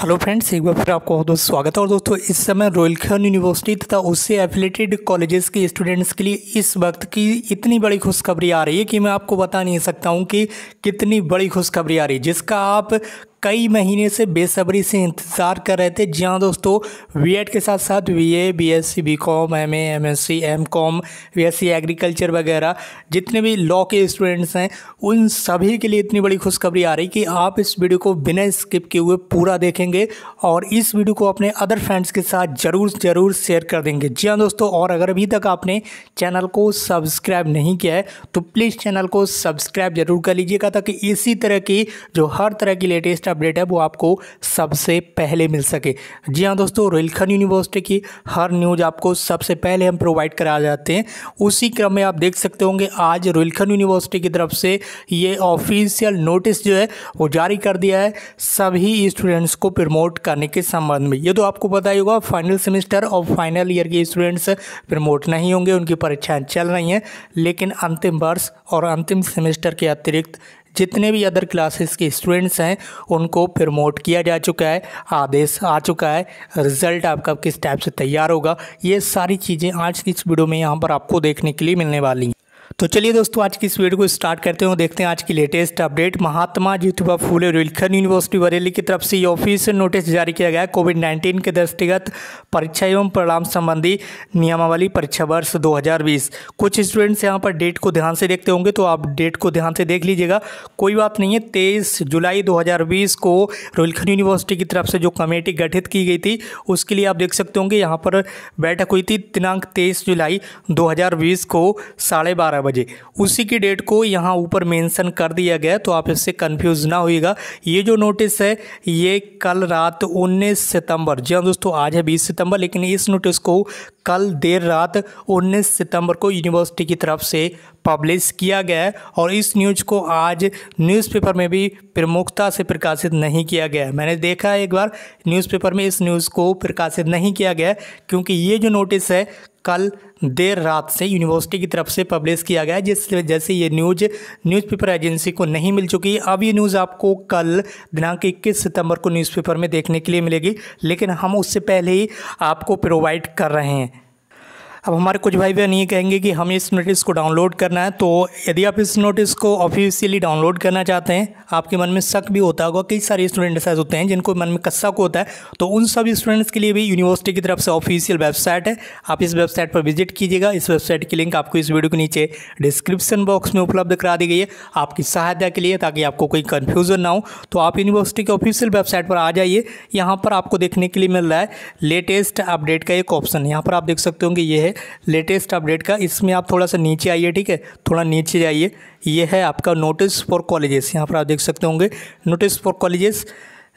hello friends एक बार फिर आपको बहुत स्वागत है और दोस्तों इस समय रॉयल खान यूनिवर्सिटी तथा उससे एफिलेटेड कॉलेजेस के स्टूडेंट्स के लिए इस वक्त की इतनी बड़ी खुशखबरी आ रही है कि मैं आपको बता नहीं सकता हूं कि कितनी बड़ी खुशखबरी आ रही है जिसका आप कई महीने से बेसब्री से इंतज़ार कर रहे थे जी हाँ दोस्तों वी के साथ साथ B A B B S C com M M S C M com B S C agriculture वगैरह जितने भी लॉ के स्टूडेंट्स हैं उन सभी के लिए इतनी बड़ी खुशखबरी आ रही कि आप इस वीडियो को बिना स्किप किए हुए पूरा देखेंगे और इस वीडियो को अपने अदर फ्रेंड्स के साथ ज़रूर ज़रूर शेयर कर देंगे जी हाँ दोस्तों और अगर अभी तक आपने चैनल को सब्सक्राइब नहीं किया है तो प्लीज़ चैनल को सब्सक्राइब जरूर कर लीजिएगा ताकि इसी तरह की जो हर तरह की लेटेस्ट अपडेट है वो आपको सबसे पहले मिल सके जी हाँ दोस्तों रोहिलखंड यूनिवर्सिटी की हर न्यूज़ आपको सबसे पहले हम प्रोवाइड करा जाते हैं उसी क्रम में आप देख सकते होंगे आज रोहिलखंड यूनिवर्सिटी की तरफ से ये ऑफिशियल नोटिस जो है वो जारी कर दिया है सभी स्टूडेंट्स को प्रमोट करने के संबंध में ये तो आपको पता ही होगा फाइनल सेमेस्टर और फाइनल ईयर के स्टूडेंट्स प्रमोट नहीं होंगे उनकी परीक्षाएँ चल रही हैं लेकिन अंतिम वर्ष और अंतिम सेमेस्टर के अतिरिक्त जितने भी अदर क्लासेस के स्टूडेंट्स हैं उनको प्रमोट किया जा चुका है आदेश आ चुका है रिज़ल्ट आपका किस टाइप से तैयार होगा ये सारी चीज़ें आज की इस वीडियो में यहाँ पर आपको देखने के लिए मिलने वाली हैं तो चलिए दोस्तों आज की इस वीडियो को स्टार्ट करते हैं देखते हैं आज की latest update Mahatma Jyotiba Phule Rohilkhand university Bareilly की तरफ से ये ऑफिस नोटिस जारी किया गया है कोविड 19 के दृष्टिगत परीक्षा एवं परिणाम संबंधी नियमावली परीक्षा वर्ष 2020 कुछ स्टूडेंट्स यहाँ पर डेट को ध्यान से देखते होंगे तो आप डेट को ध्यान से देख लीजिएगा कोई बात नहीं है तेईस जुलाई दो को रोहिलखंड यूनिवर्सिटी की तरफ से जो कमेटी गठित की गई थी उसके लिए आप देख सकते होंगे यहाँ पर बैठक हुई थी दिनांक तेईस जुलाई दो को साढ़े बारह बजे उसी की डेट को यहाँ ऊपर मेंशन कर दिया गया तो आप इससे कंफ्यूज ना होइएगा ये जो नोटिस है ये कल रात उन्नीस सितंबर जी हाँ दोस्तों आज है बीस सितंबर लेकिन इस नोटिस को कल देर रात 19 सितंबर को यूनिवर्सिटी की तरफ से पब्लिश किया गया है और इस न्यूज़ को आज न्यूज़पेपर में भी प्रमुखता से प्रकाशित नहीं किया गया है मैंने देखा है एक बार न्यूज़पेपर में इस न्यूज़ को प्रकाशित नहीं किया गया क्योंकि ये जो नोटिस है कल देर रात से यूनिवर्सिटी की तरफ से पब्लिश किया गया जिस वजह से ये न्यूज न्यूज़पेपर एजेंसी को नहीं मिल चुकी अब ये न्यूज़ आपको कल दिनांक इक्कीस सितंबर को न्यूज़पेपर में देखने के लिए मिलेगी लेकिन हम उससे पहले ही आपको प्रोवाइड कर रहे हैं अब हमारे कुछ भाई बहन ये कहेंगे कि हमें इस नोटिस को डाउनलोड करना है तो यदि आप इस नोटिस को ऑफिशियली डाउनलोड करना चाहते हैं आपके मन में शक भी होता होगा कई सारे स्टूडेंट्स ऐसे होते हैं जिनको मन में को होता है तो उन सब स्टूडेंट्स के लिए भी यूनिवर्सिटी की तरफ से ऑफिशियल वेबसाइट है आप इस वेबसाइट पर विजिट कीजिएगा इस वेबसाइट की लिंक आपको इस वीडियो के नीचे डिस्क्रिप्शन बॉक्स में उपलब्ध करा दी गई है आपकी सहायता के लिए ताकि आपको कोई कन्फ्यूज़न ना हो तो आप यूनिवर्सिटी के ऑफिशियल वेबसाइट पर आ जाइए यहाँ पर आपको देखने के लिए मिल रहा है लेटेस्ट अपडेट का एक ऑप्शन यहाँ पर आप देख सकते होंगे ये है लेटेस्ट अपडेट का इसमें आप थोड़ा सा नीचे आइए ठीक है थोड़ा नीचे जाइए ये है आपका नोटिस फॉर कॉलेजेस यहाँ पर आप देख सकते होंगे नोटिस फॉर कॉलेजेस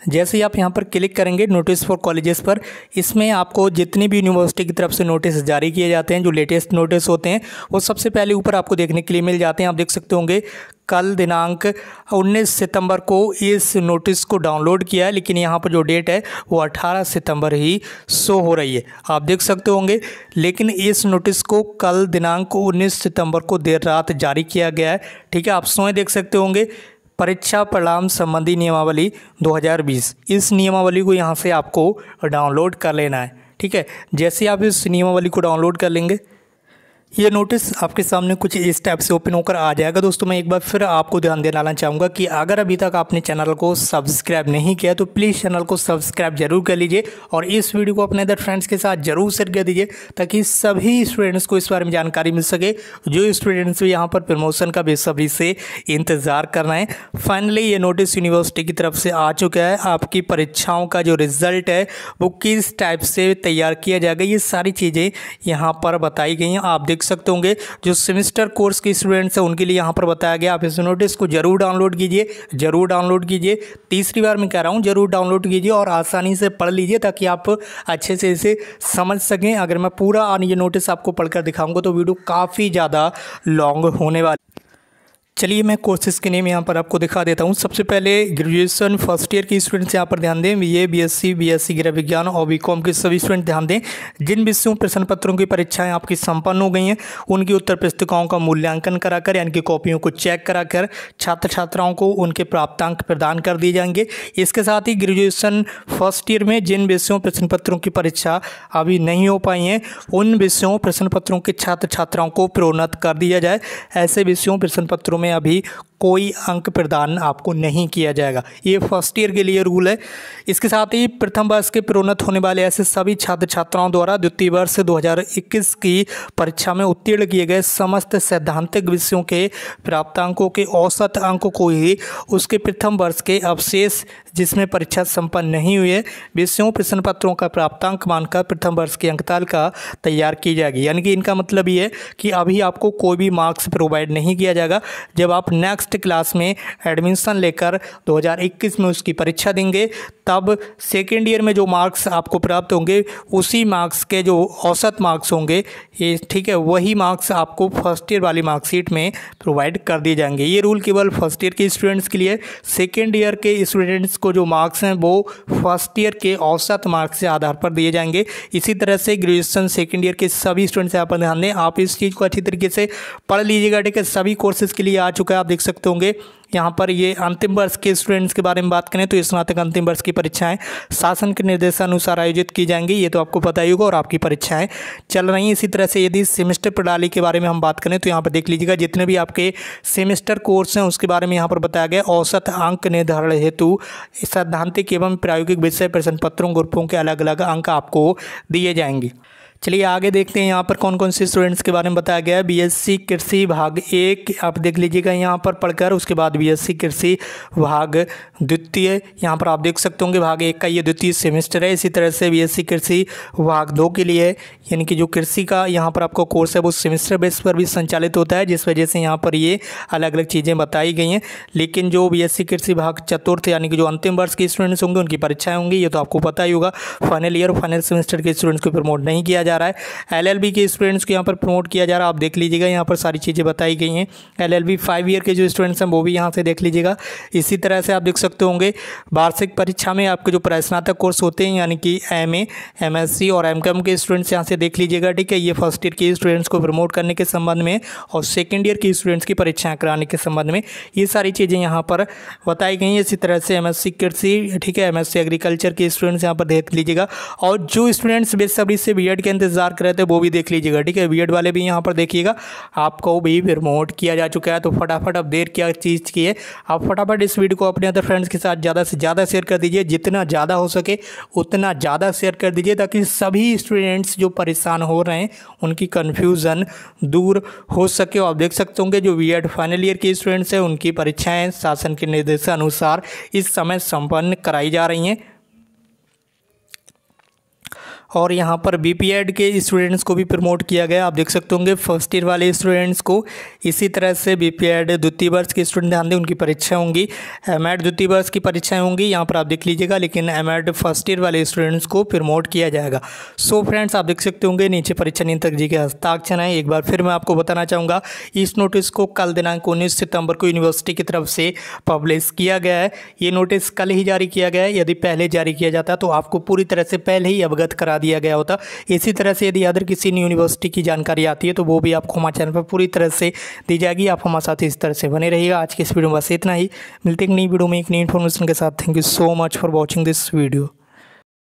जैसे ही आप यहाँ पर क्लिक करेंगे नोटिस फॉर कॉलेजेस पर इसमें आपको जितनी भी यूनिवर्सिटी की तरफ से नोटिस जारी किए जाते हैं जो लेटेस्ट नोटिस होते हैं वो सबसे पहले ऊपर आपको देखने के लिए मिल जाते हैं आप देख सकते होंगे कल दिनांक 19 सितंबर को इस नोटिस को डाउनलोड किया है लेकिन यहाँ पर जो डेट है वो 18 सितंबर ही शो हो रही है आप देख सकते होंगे लेकिन इस नोटिस को कल दिनांक 19 सितंबर को देर रात जारी किया गया है ठीक है आप सोए देख सकते होंगे परीक्षा परिणाम संबंधी नियमावली 2020 इस नियमावली को यहाँ से आपको डाउनलोड कर लेना है ठीक है जैसे आप इस नियमावली को डाउनलोड कर लेंगे ये नोटिस आपके सामने कुछ इस टाइप से ओपन होकर आ जाएगा दोस्तों मैं एक बार फिर आपको ध्यान लाना चाहूँगा कि अगर अभी तक आपने चैनल को सब्सक्राइब नहीं किया तो प्लीज़ चैनल को सब्सक्राइब जरूर कर लीजिए और इस वीडियो को अपने अदर फ्रेंड्स के साथ जरूर शेयर कर दीजिए ताकि सभी स्टूडेंट्स को इस बारे में जानकारी मिल सके जो स्टूडेंट्स भी यहाँ पर प्रमोशन का बेसब्री से इंतज़ार कर रहे हैं फाइनली ये नोटिस यूनिवर्सिटी की तरफ से आ चुका है आपकी परीक्षाओं का जो रिज़ल्ट है वो किस टाइप से तैयार किया जाएगा ये सारी चीज़ें यहाँ पर बताई गई हैं आप देख देख सकते होंगे जो सेमिस्टर कोर्स के स्टूडेंट्स हैं उनके लिए यहाँ पर बताया गया आप इस नोटिस को जरूर डाउनलोड कीजिए जरूर डाउनलोड कीजिए तीसरी बार मैं कह रहा हूँ जरूर डाउनलोड कीजिए और आसानी से पढ़ लीजिए ताकि आप अच्छे से इसे समझ सकें अगर मैं पूरा ये नोटिस आपको पढ़कर दिखाऊंगा तो वीडियो काफ़ी ज़्यादा लॉन्ग होने वाली चलिए मैं कोर्सेज़ के नेम यहाँ पर आपको दिखा देता हूँ सबसे पहले ग्रेजुएशन फर्स्ट ईयर के स्टूडेंट्स यहाँ पर ध्यान दें बी बीएससी बीएससी गृह विज्ञान और बीकॉम के सभी स्टूडेंट ध्यान दें जिन विषयों प्रश्न पत्रों की परीक्षाएं आपकी संपन्न हो गई हैं उनकी उत्तर पुस्तिकाओं का मूल्यांकन कराकर यानी कि कॉपियों को चेक कराकर छात्र छात्राओं को उनके प्राप्तांक प्रदान कर दिए जाएंगे इसके साथ ही ग्रेजुएशन फर्स्ट ईयर में जिन विषयों प्रश्न पत्रों की परीक्षा अभी नहीं हो पाई हैं उन विषयों प्रश्न पत्रों के छात्र छात्राओं को प्रोन्नत कर दिया जाए ऐसे विषयों प्रश्न पत्रों में में अभी कोई अंक प्रदान आपको नहीं किया जाएगा ये फर्स्ट ईयर के लिए रूल है इसके साथ ही प्रथम वर्ष के प्रोन्नत होने वाले ऐसे सभी छात्र छात्राओं द्वारा द्वितीय वर्ष 2021 की परीक्षा में उत्तीर्ण किए गए समस्त सैद्धांतिक विषयों के अंकों के औसत अंक को ही उसके प्रथम वर्ष के अवशेष जिसमें परीक्षा संपन्न नहीं हुई है विषयों प्रश्न पत्रों का प्राप्तांक मानकर प्रथम वर्ष की का तैयार की जाएगी यानी कि इनका मतलब ये है कि अभी आपको कोई भी मार्क्स प्रोवाइड नहीं किया जाएगा जब आप नेक्स्ट क्लास में एडमिशन लेकर 2021 में उसकी परीक्षा देंगे तब सेकेंड ईयर में जो मार्क्स आपको प्राप्त होंगे उसी मार्क्स के जो औसत मार्क्स होंगे ये ठीक है वही मार्क्स आपको फर्स्ट ईयर वाली मार्कशीट में प्रोवाइड कर दिए जाएंगे ये रूल केवल फर्स्ट ईयर के स्टूडेंट्स के लिए सेकेंड ईयर के स्टूडेंट्स को जो मार्क्स हैं वो फर्स्ट ईयर के औसत मार्क्स के आधार पर दिए जाएंगे इसी तरह से ग्रेजुएशन सेकेंड ईयर के सभी स्टूडेंट्स यहाँ पर ध्यान दें आप इस चीज़ को अच्छी तरीके से पढ़ लीजिएगा ठीक है सभी कोर्सेज के लिए आ चुका है आप देख सकते होंगे यहाँ पर ये अंतिम वर्ष के स्टूडेंट्स के बारे में बात करें तो स्नातक अंतिम वर्ष की परीक्षाएं शासन के निर्देशानुसार आयोजित की जाएंगी ये तो आपको पता ही होगा और आपकी परीक्षाएं चल रही हैं इसी तरह से यदि सेमेस्टर प्रणाली के बारे में हम बात करें तो यहाँ पर देख लीजिएगा जितने भी आपके सेमेस्टर कोर्स हैं उसके बारे में यहाँ पर बताया गया औसत अंक निर्धारण हेतु सैद्धांतिक एवं प्रायोगिक विषय प्रश्न पत्रों ग्रुपों के अलग अलग अंक आपको दिए जाएंगे चलिए आगे देखते हैं यहाँ पर कौन कौन से स्टूडेंट्स के बारे में बताया गया है बीएससी कृषि भाग एक आप देख लीजिएगा यहाँ पर पढ़कर उसके बाद बीएससी कृषि भाग द्वितीय यहाँ पर आप देख सकते होंगे भाग एक का ये द्वितीय सेमेस्टर है इसी तरह से बीएससी कृषि भाग दो के लिए यानी कि जो कृषि का यहाँ पर आपका कोर्स है वो सेमेस्टर बेस पर भी संचालित होता है जिस वजह से यहाँ पर ये अलग अलग चीज़ें बताई गई हैं लेकिन जो बी कृषि भाग चतुर्थ यानी कि जो अंतिम वर्ष के स्टूडेंट्स होंगे उनकी परीक्षाएँ होंगी ये तो आपको पता ही होगा फाइनल ईयर फाइनल सेमेस्टर के स्टूडेंट्स को प्रमोट नहीं किया जा रहा है एल के स्टूडेंट्स को यहाँ पर प्रमोट किया जा रहा है आप देख लीजिएगा यहाँ पर सारी चीज़ें बताई गई हैं एल एल ईयर के जो स्टूडेंट्स हैं वो भी यहाँ से देख लीजिएगा इसी तरह से आप देख सकते होंगे वार्षिक परीक्षा में आपके जो प्रश्नातक कोर्स होते हैं यानी कि M A M S C और एम के स्टूडेंट्स यहाँ से देख लीजिएगा ठीक है ये फर्स्ट ईयर के स्टूडेंट्स को प्रमोट करने के संबंध में और सेकेंड ईयर के स्टूडेंट्स की परीक्षाएँ कराने के संबंध में ये सारी चीज़ें यहाँ पर बताई गई हैं इसी तरह से एमएससी कृषि ठीक है एमएससी एग्रीकल्चर के स्टूडेंट्स यहाँ पर देख लीजिएगा और जो स्टूडेंट्स बेसब्री से बी के इंतजार कर रहे थे वो भी देख लीजिएगा ठीक है बी वाले भी यहाँ पर देखिएगा आपको भी प्रमोट किया जा चुका है तो फटाफट अब देर क्या चीज़ की है आप फटाफट इस वीडियो को अपने अदर फ्रेंड्स के साथ ज़्यादा से ज़्यादा शेयर कर दीजिए जितना ज़्यादा हो सके उतना ज़्यादा शेयर कर दीजिए ताकि सभी स्टूडेंट्स जो परेशान हो रहे हैं उनकी कन्फ्यूज़न दूर हो सके आप देख सकते होंगे जो बी फाइनल ईयर के स्टूडेंट्स हैं उनकी परीक्षाएँ शासन के निर्देशानुसार इस समय संपन्न कराई जा रही हैं और यहाँ पर बी पी के स्टूडेंट्स को भी प्रमोट किया गया आप देख सकते होंगे फर्स्ट ईयर वाले स्टूडेंट्स को इसी तरह से बी पी द्वितीय वर्ष के स्टूडेंट ध्यान दें उनकी परीक्षा होंगी एम द्वितीय वर्ष की परीक्षाएँ होंगी यहाँ पर आप देख लीजिएगा लेकिन एम फर्स्ट ईयर वाले स्टूडेंट्स को प्रमोट किया जाएगा सो so फ्रेंड्स आप देख सकते होंगे नीचे परीक्षा नियंत्रक जी के हस्ताक्षर हैं एक बार फिर मैं आपको बताना चाहूँगा इस नोटिस को कल दिनांक उन्नीस सितंबर को यूनिवर्सिटी की तरफ से पब्लिश किया गया है ये नोटिस कल ही जारी किया गया है यदि पहले जारी किया जाता तो आपको पूरी तरह से पहले ही अवगत करा बता दिया गया होता इसी तरह से यदि अदर किसी यूनिवर्सिटी की जानकारी आती है तो वो भी आपको हमारे चैनल पर पूरी तरह से दी जाएगी आप हमारे साथ इस तरह से बने रहिएगा आज के इस वीडियो में बस इतना ही मिलते एक नई वीडियो में एक नई इन्फॉर्मेशन के साथ thank you so much for watching this video